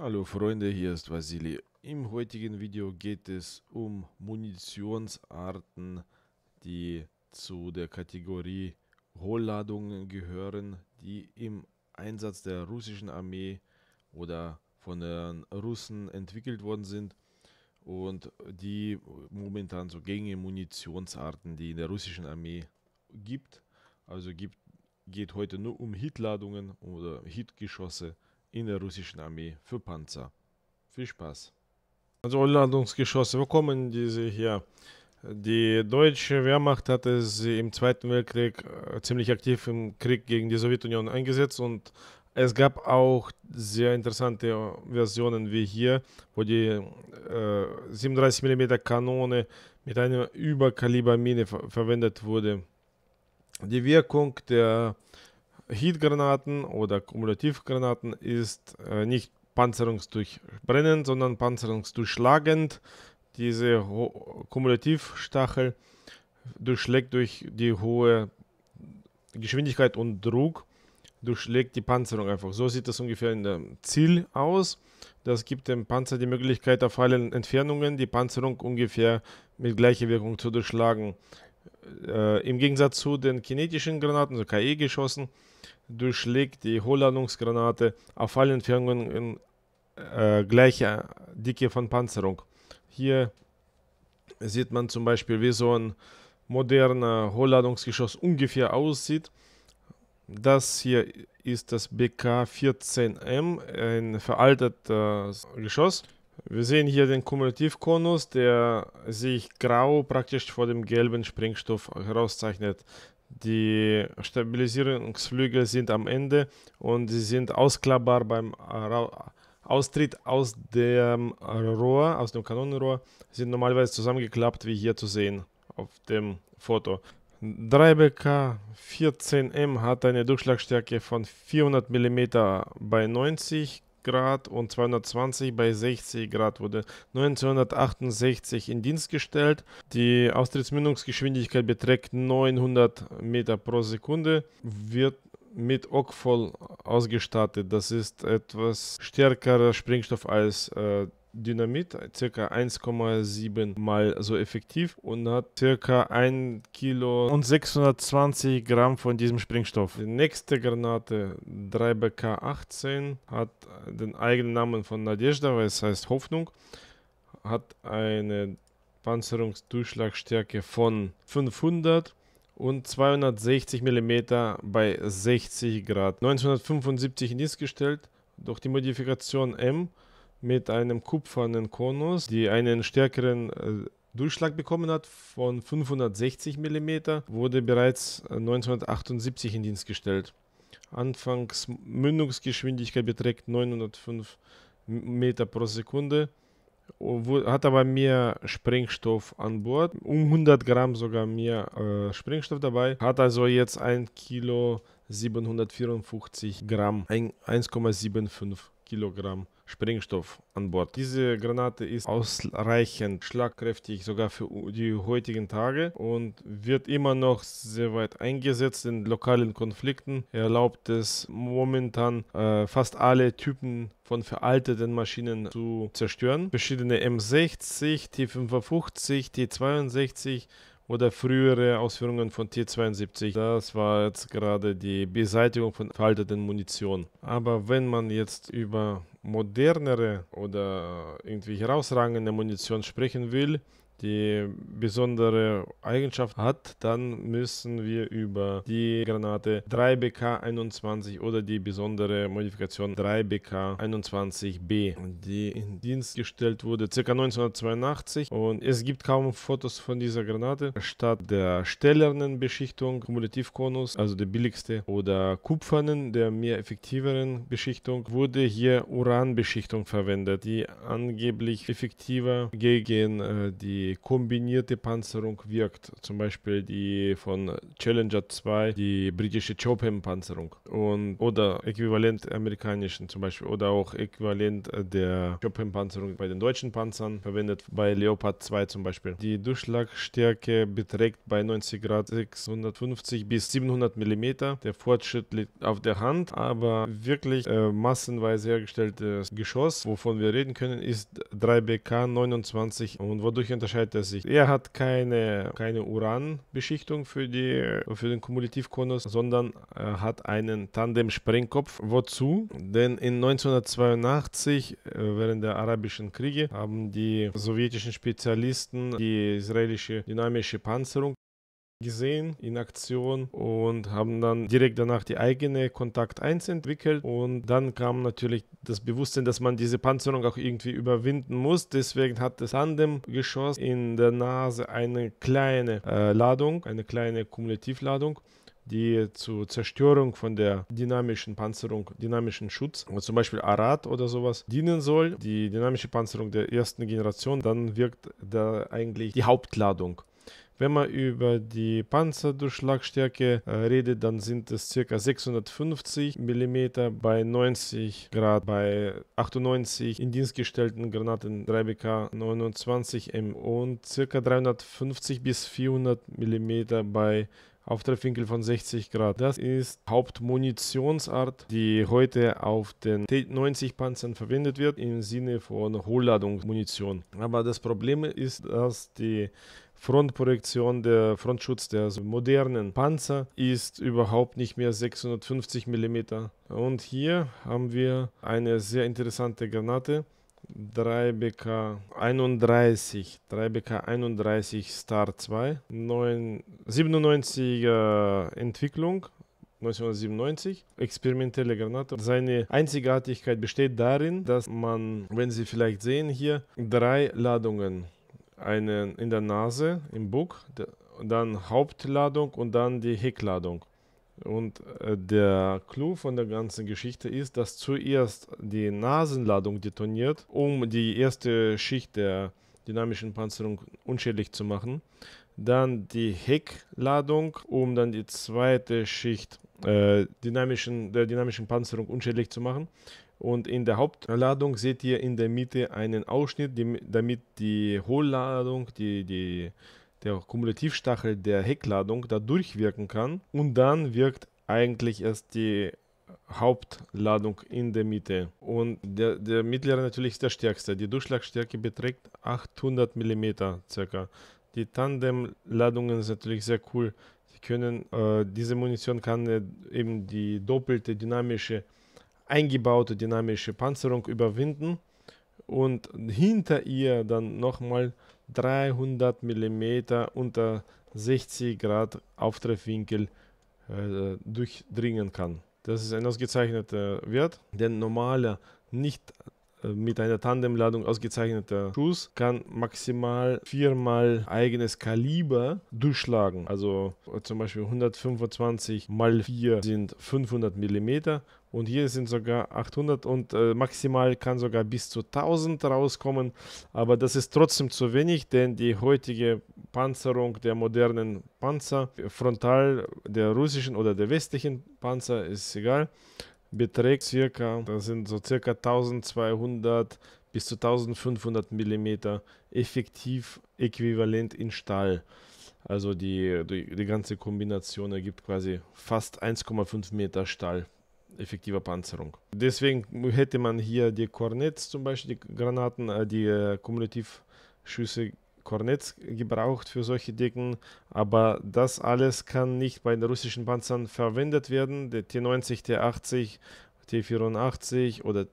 Hallo Freunde, hier ist Vasili. Im heutigen Video geht es um Munitionsarten, die zu der Kategorie Hohlladungen gehören, die im Einsatz der russischen Armee oder von den Russen entwickelt worden sind und die momentan so gängige Munitionsarten, die in der russischen Armee gibt. Also gibt, geht heute nur um Hitladungen oder Hitgeschosse in der russischen Armee für Panzer. Viel Spaß. Also Landungsgeschosse, wo kommen diese hier? Die deutsche Wehrmacht hatte sie im Zweiten Weltkrieg äh, ziemlich aktiv im Krieg gegen die Sowjetunion eingesetzt und es gab auch sehr interessante äh, Versionen wie hier, wo die äh, 37mm Kanone mit einer Überkalibermine ver verwendet wurde. Die Wirkung der Heat-Granaten oder Kumulativgranaten ist äh, nicht panzerungsdurchbrennend, sondern panzerungsdurchschlagend. Diese Kumulativstachel durchschlägt durch die hohe Geschwindigkeit und Druck, durchschlägt die Panzerung einfach. So sieht das ungefähr in dem Ziel aus. Das gibt dem Panzer die Möglichkeit, auf allen Entfernungen die Panzerung ungefähr mit gleicher Wirkung zu durchschlagen. Äh, Im Gegensatz zu den kinetischen Granaten, also KE-Geschossen, durchschlägt die Hohllandungsgranate auf allen Entfernungen in äh, gleicher Dicke von Panzerung. Hier sieht man zum Beispiel, wie so ein moderner Hohlladungsgeschoss ungefähr aussieht. Das hier ist das BK-14M, ein veraltetes Geschoss. Wir sehen hier den Kumulativkonus, der sich grau praktisch vor dem gelben Sprengstoff herauszeichnet. Die Stabilisierungsflügel sind am Ende und sie sind ausklappbar beim Austritt aus dem Rohr, aus dem Kanonenrohr, sind normalerweise zusammengeklappt, wie hier zu sehen auf dem Foto. 3BK 14M hat eine Durchschlagstärke von 400 mm bei 90 Grad und 220 bei 60 Grad wurde 1968 in Dienst gestellt. Die Austrittsmündungsgeschwindigkeit beträgt 900 Meter pro Sekunde, wird mit Okfol ausgestattet. Das ist etwas stärkerer Sprengstoff als äh, Dynamit, circa 1,7 mal so effektiv und hat circa 1 Kilo und 620 Gramm von diesem Sprengstoff. Die nächste Granate 3BK18 hat den eigenen Namen von Nadezhda, weil es heißt Hoffnung, hat eine Panzerungsdurchschlagstärke von 500 und 260 mm bei 60 Grad. 1975 in Dienst gestellt durch die Modifikation M mit einem kupfernen Konus, die einen stärkeren äh, Durchschlag bekommen hat von 560 mm, wurde bereits 1978 äh, in Dienst gestellt. Anfangs Mündungsgeschwindigkeit beträgt 905 Meter pro Sekunde, hat aber mehr Sprengstoff an Bord, um 100 Gramm sogar mehr äh, Sprengstoff dabei, hat also jetzt 1 Kilo 754 Gramm, 1,75 Kilogramm Sprengstoff an Bord. Diese Granate ist ausreichend schlagkräftig sogar für die heutigen Tage und wird immer noch sehr weit eingesetzt in lokalen Konflikten. Erlaubt es momentan äh, fast alle Typen von veralteten Maschinen zu zerstören. Verschiedene M60, T55, T62 oder frühere Ausführungen von T-72. Das war jetzt gerade die Beseitigung von veralteten Munition. Aber wenn man jetzt über modernere oder irgendwie herausragende Munition sprechen will, die besondere Eigenschaft hat, dann müssen wir über die Granate 3BK21 oder die besondere Modifikation 3BK21B, die in Dienst gestellt wurde ca. 1982 und es gibt kaum Fotos von dieser Granate. Statt der stellernen Beschichtung Kumulativkonus, also der billigste, oder kupfernen, der mehr effektiveren Beschichtung, wurde hier Uranbeschichtung verwendet, die angeblich effektiver gegen äh, die kombinierte Panzerung wirkt. Zum Beispiel die von Challenger 2, die britische Chopin-Panzerung. Oder äquivalent amerikanischen zum Beispiel. Oder auch äquivalent der Chopin-Panzerung bei den deutschen Panzern verwendet bei Leopard 2 zum Beispiel. Die Durchschlagstärke beträgt bei 90 Grad 650 bis 700 mm. Der Fortschritt liegt auf der Hand, aber wirklich äh, massenweise hergestelltes Geschoss, wovon wir reden können, ist 3BK 29 und wodurch unterscheidet scheitert sich. Er hat keine, keine Uranbeschichtung für, die, für den Kumulativkonus, sondern hat einen Tandem-Sprengkopf. Wozu? Denn in 1982, äh, während der arabischen Kriege, haben die sowjetischen Spezialisten die israelische dynamische Panzerung gesehen in Aktion und haben dann direkt danach die eigene Kontakt 1 entwickelt und dann kam natürlich das Bewusstsein, dass man diese Panzerung auch irgendwie überwinden muss. Deswegen hat das Tandem-Geschoss in der Nase eine kleine äh, Ladung, eine kleine Kumulativladung die zur Zerstörung von der dynamischen Panzerung, dynamischen Schutz, also zum Beispiel Arad oder sowas, dienen soll. Die dynamische Panzerung der ersten Generation, dann wirkt da eigentlich die Hauptladung. Wenn man über die Panzerdurchschlagstärke äh, redet, dann sind es ca. 650 mm bei 90 Grad, bei 98 in Dienst gestellten Granaten 3BK 29M und ca. 350 bis 400 mm bei Auftreffwinkel von 60 Grad. Das ist Hauptmunitionsart, die heute auf den T-90-Panzern verwendet wird im Sinne von Hohlladungsmunition. Aber das Problem ist, dass die Frontprojektion, der Frontschutz der modernen Panzer ist überhaupt nicht mehr 650 mm. Und hier haben wir eine sehr interessante Granate. 3BK 31, 3BK 31 Star 2, 9, 97er Entwicklung, 1997, experimentelle Granate. Seine Einzigartigkeit besteht darin, dass man, wenn Sie vielleicht sehen hier, drei Ladungen einen in der Nase, im Bug, dann Hauptladung und dann die Heckladung. Und äh, der Clou von der ganzen Geschichte ist, dass zuerst die Nasenladung detoniert, um die erste Schicht der dynamischen Panzerung unschädlich zu machen. Dann die Heckladung, um dann die zweite Schicht äh, dynamischen, der dynamischen Panzerung unschädlich zu machen. Und in der Hauptladung seht ihr in der Mitte einen Ausschnitt, die, damit die Hohlladung, die, die, der Kumulativstachel der Heckladung da durchwirken kann. Und dann wirkt eigentlich erst die Hauptladung in der Mitte. Und der, der mittlere natürlich ist der stärkste. Die Durchschlagstärke beträgt 800 mm circa. Die Tandemladungen sind natürlich sehr cool. Die können, äh, diese Munition kann äh, eben die doppelte dynamische eingebaute dynamische Panzerung überwinden und hinter ihr dann nochmal 300 mm unter 60 Grad Auftreffwinkel äh, durchdringen kann. Das ist ein ausgezeichneter Wert, denn normaler, nicht äh, mit einer Tandemladung ausgezeichneter Schuss kann maximal viermal eigenes Kaliber durchschlagen. Also äh, zum Beispiel 125 mal 4 sind 500 mm und hier sind sogar 800 und äh, maximal kann sogar bis zu 1000 rauskommen, aber das ist trotzdem zu wenig, denn die heutige Panzerung der modernen Panzer, frontal der russischen oder der westlichen Panzer, ist egal, beträgt circa, das sind so circa 1200 bis zu 1500 mm effektiv äquivalent in Stahl. Also die, die, die ganze Kombination ergibt quasi fast 1,5 Meter Stahl effektiver Panzerung. Deswegen hätte man hier die Kornets zum Beispiel, die Granaten, äh, die äh, Kumulativschüsse Kornets gebraucht für solche Decken, aber das alles kann nicht bei den russischen Panzern verwendet werden. Der T90, T80, T84 oder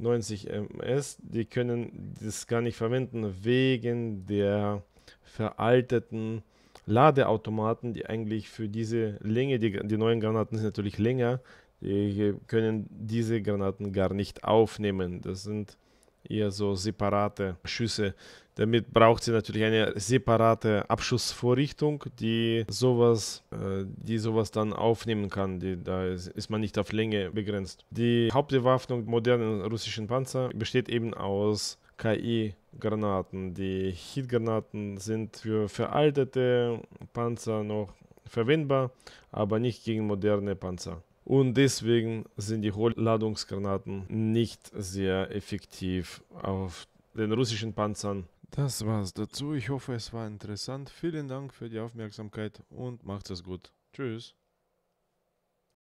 T90MS, die können das gar nicht verwenden wegen der veralteten äh, Ladeautomaten, die eigentlich für diese Länge, die, die neuen Granaten sind natürlich länger, die können diese Granaten gar nicht aufnehmen. Das sind eher so separate Schüsse. Damit braucht sie natürlich eine separate Abschussvorrichtung, die sowas, äh, die sowas dann aufnehmen kann. Die, da ist, man nicht auf Länge begrenzt. Die Hauptbewaffnung modernen russischen Panzer besteht eben aus KI. Granaten. Die Hitgranaten sind für veraltete Panzer noch verwendbar, aber nicht gegen moderne Panzer. Und deswegen sind die Hohlladungsgranaten nicht sehr effektiv auf den russischen Panzern. Das war's dazu. Ich hoffe, es war interessant. Vielen Dank für die Aufmerksamkeit und macht es gut. Tschüss.